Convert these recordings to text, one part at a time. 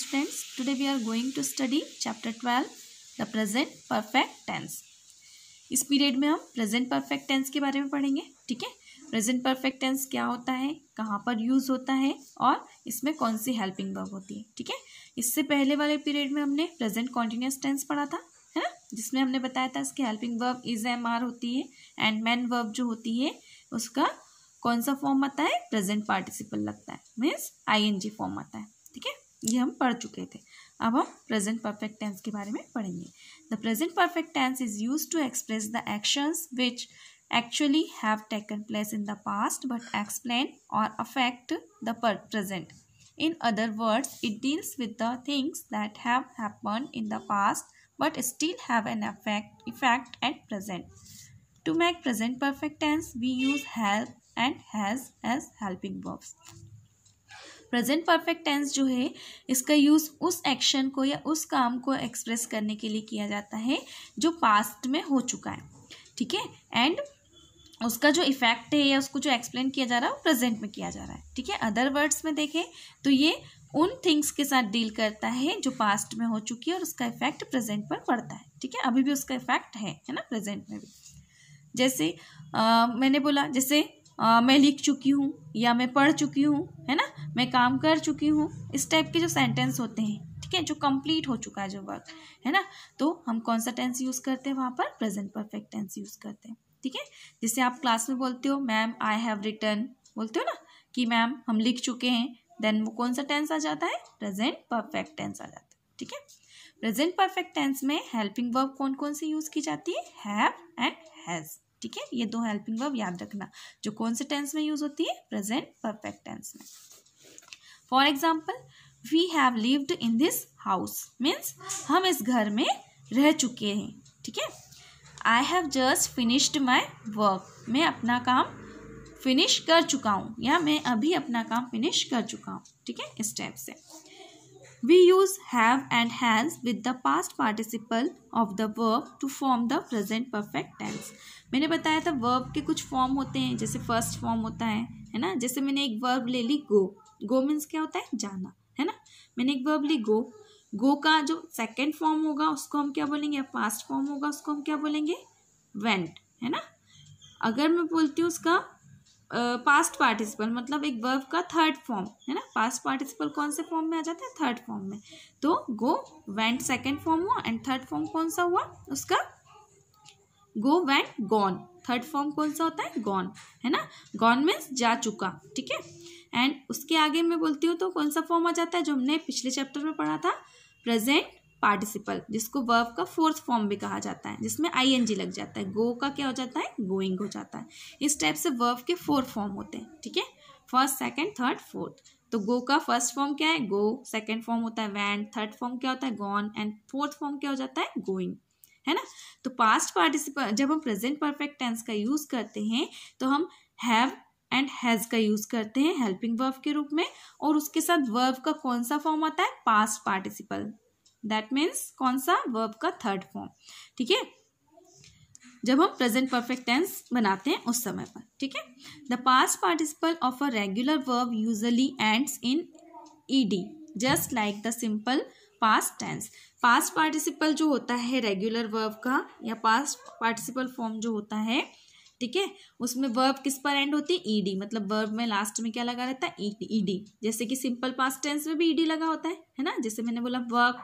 students friends. Today we are going to study chapter 12 the present perfect tense. इस period में हम present perfect tense के बारे में पढ़ेंगे ठीक है present perfect tense क्या होता है कहाँ पर यूज़ होता है और इसमें कौन सी हेल्पिंग वर्ब होती है ठीक है इससे पहले वाले पीरियड में हमने present continuous tense पढ़ा था है ना जिसमें हमने बताया था इसकी helping verb is am are होती है एंड मैन वर्ब जो होती है उसका कौन सा फॉर्म आता है प्रेजेंट पार्टिसिपल लगता है means I N G form आता है ठीक है ये हम पढ़ चुके थे अब हम प्रेजेंट परफेक्ट टेंस के बारे में पढ़ेंगे the present perfect tense is use to express the actions which actually have taken place in the past but explain or affect the present in other words it deals with the things that have happen in the past but still have an affect effect at present to make present perfect tense we use help and has as helping verbs present perfect tense जो है इसका use उस action को या उस काम को express करने के लिए किया जाता है जो पास्ट में हो चुका है ठीक है एंड उसका जो इफेक्ट है या उसको जो एक्सप्लेन किया जा रहा है वो प्रेजेंट में किया जा रहा है ठीक है अदर वर्ड्स में देखें तो ये उन थिंग्स के साथ डील करता है जो पास्ट में हो चुकी है और उसका इफेक्ट प्रेजेंट पर पड़ता है ठीक है अभी भी उसका इफेक्ट है है ना प्रेजेंट में भी जैसे आ, मैंने बोला जैसे आ, मैं लिख चुकी हूँ या मैं पढ़ चुकी हूँ है ना मैं काम कर चुकी हूँ इस टाइप के जो सेंटेंस होते हैं ठीक है जो कंप्लीट हो चुका है जो वर्क है ना तो हम कौन सा टेंस यूज़ करते हैं वहाँ पर प्रेजेंट परफेक्ट टेंस यूज़ करते हैं ठीक है जैसे आप क्लास में बोलते हो मैम आई हैव रिटर्न बोलते हो ना कि मैम हम लिख चुके हैं देन वो कौन सा टेंस आ जाता है प्रेजेंट परफेक्ट टेंस आ जाता है ठीक है प्रेजेंट परफेक्ट टेंस में हेल्पिंग वर्ब कौन कौन सी यूज़ की जाती है हैव एंड हैज़ ठीक है ये दो हेल्पिंग वर्ब याद रखना जो कौन से टेंस में यूज होती है प्रेजेंट परफेक्ट टेंस में for example we have lived in this house means हम इस घर में रह चुके हैं ठीक है I have just finished my work मैं अपना काम फिनिश कर चुका हूँ या मैं अभी अपना काम फिनिश कर चुका हूँ ठीक है इस टाइप से We use have and has with the past participle of the verb to form the present perfect tense. मैंने बताया था verb के कुछ form होते हैं जैसे first form होता है है ना जैसे मैंने एक verb ले ली go. Go means क्या होता है जाना है ना मैंने एक verb ली go. go का जो second form होगा उसको हम क्या बोलेंगे past form होगा उसको हम क्या बोलेंगे went है ना अगर मैं बोलती हूँ उसका पास्ट पार्टिसिपल मतलब एक वर्ब का थर्ड फॉर्म है ना पास्ट पार्टिसिपल कौन से फॉर्म में आ जाता है थर्ड फॉर्म में तो गो वेंट सेकेंड फॉर्म हुआ एंड थर्ड फॉर्म कौन सा हुआ उसका go went gone third form कौन सा होता है गॉन है ना गॉन मीन्स जा चुका ठीक है एंड उसके आगे मैं बोलती हूँ तो कौन सा फॉर्म आ जाता है जो हमने पिछले चैप्टर में पढ़ा था प्रेजेंट पार्टिसिपल जिसको वर्ब का फोर्थ फॉर्म भी कहा जाता है जिसमें आईएनजी लग जाता है गो का क्या हो जाता है गोइंग हो जाता है इस टाइप से वर्ब के फोर फॉर्म होते हैं ठीक है फर्स्ट सेकेंड थर्ड फोर्थ तो गो का फर्स्ट फॉर्म क्या है गो सेकेंड फॉर्म होता है वैन थर्ड फॉर्म क्या होता है गॉन एंड फोर्थ फॉर्म क्या हो जाता है गोइंग है ना तो पास्ट पार्टिसिपल जब हम प्रेजेंट परफेक्ट टेंस का यूज़ करते हैं तो हम हैव एंड हैज़ का यूज़ करते हैं हेल्पिंग वर्ब के रूप में और उसके साथ वर्ब का कौन सा फॉर्म आता है पास्ट पार्टिसिपल दैट मीन्स कौन सा वर्ब का थर्ड फॉर्म ठीक है जब हम प्रेजेंट परफेक्ट टेंस बनाते हैं उस समय पर ठीक है the past participle of a regular verb usually ends in ED just like the simple past tense past participle जो होता है रेगुलर वर्ब का या पास्ट पार्टिसिपल फॉर्म जो होता है ठीक है उसमें वर्ब किस पर एंड होती है ईडी मतलब वर्ब में लास्ट में क्या लगा रहता है ईडी जैसे कि सिंपल पास्ट टेंस में भी ईडी लगा होता है है ना जैसे मैंने बोला वर्क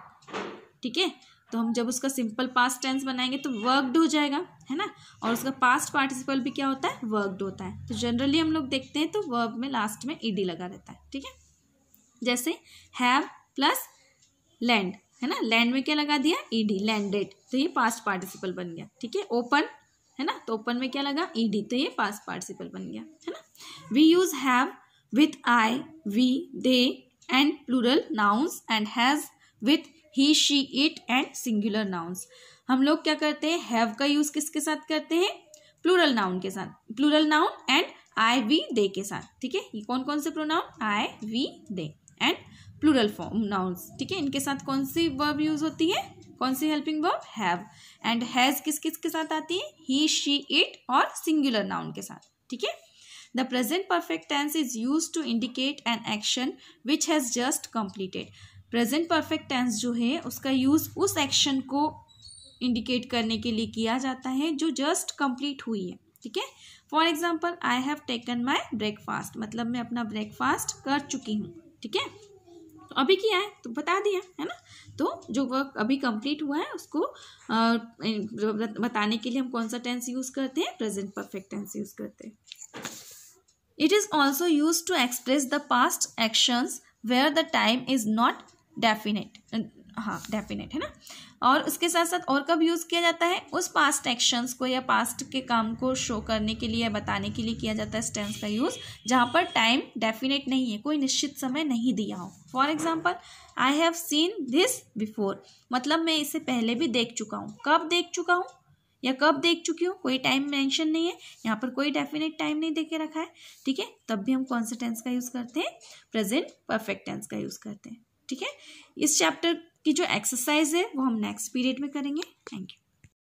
ठीक है तो हम जब उसका सिंपल पास्ट टेंस बनाएंगे तो वर्कड हो जाएगा है ना और उसका पास्ट पार्टिसिपल भी क्या होता है वर्कड होता है तो जनरली हम लोग देखते हैं तो वर्ब में लास्ट में ईडी लगा रहता है ठीक है जैसे हैव प्लस लैंड है ना लैंड में क्या लगा दिया ईडी लैंडेड तो ये पास्ट पार्टिसिपल बन गया ठीक है ओपन है ना तो ओपन में क्या लगा ई डी तो ये पास पार्टिसिपल बन गया है ना we use have with I we they and plural nouns and has with he she it and singular nouns हम लोग क्या करते हैं हैव का यूज़ किसके साथ करते हैं प्लूरल नाउन के साथ plural noun and I we they के साथ ठीक है ये कौन कौन से pronoun I we they and plural form nouns ठीक है इनके साथ कौन सी वर्ब यूज होती है कौन सी helping verb have and has किस किस के साथ आती है ही शी इट और सिंगुलर नाउन के साथ ठीक है the present perfect tense is use to indicate an action which has just completed present perfect tense जो है उसका यूज़ उस एक्शन को इंडिकेट करने के लिए किया जाता है जो जस्ट कंप्लीट हुई है ठीक है for example I have taken my breakfast मतलब मैं अपना ब्रेकफास्ट कर चुकी हूँ ठीक है तो अभी किया है तो बता दिया है ना तो जो वर्क अभी कंप्लीट हुआ है उसको मतलब बताने के लिए हम कौन सा टेंस यूज़ करते हैं प्रेजेंट परफेक्ट टेंस यूज़ करते हैं it is also use to express the past actions where the time is not definite हाँ डेफिनेट है ना और उसके साथ साथ और कब यूज़ किया जाता है उस पास्ट एक्शंस को या पास्ट के काम को शो करने के लिए या बताने के लिए किया जाता है स्टेंस का यूज़ जहाँ पर टाइम डेफिनेट नहीं है कोई निश्चित समय नहीं दिया हो for example I have seen this before मतलब मैं इसे पहले भी देख चुका हूँ कब देख चुका हूँ या कब देख चुकी हूँ कोई टाइम मेंशन नहीं है यहाँ पर कोई डेफिनेट टाइम नहीं दे के रखा है ठीक है तब भी हम कौन से टेंस का यूज़ करते हैं प्रेजेंट परफेक्ट टेंस का यूज़ करते हैं ठीक है इस चैप्टर की जो एक्सरसाइज है वो हम नेक्स्ट पीरियड में करेंगे थैंक यू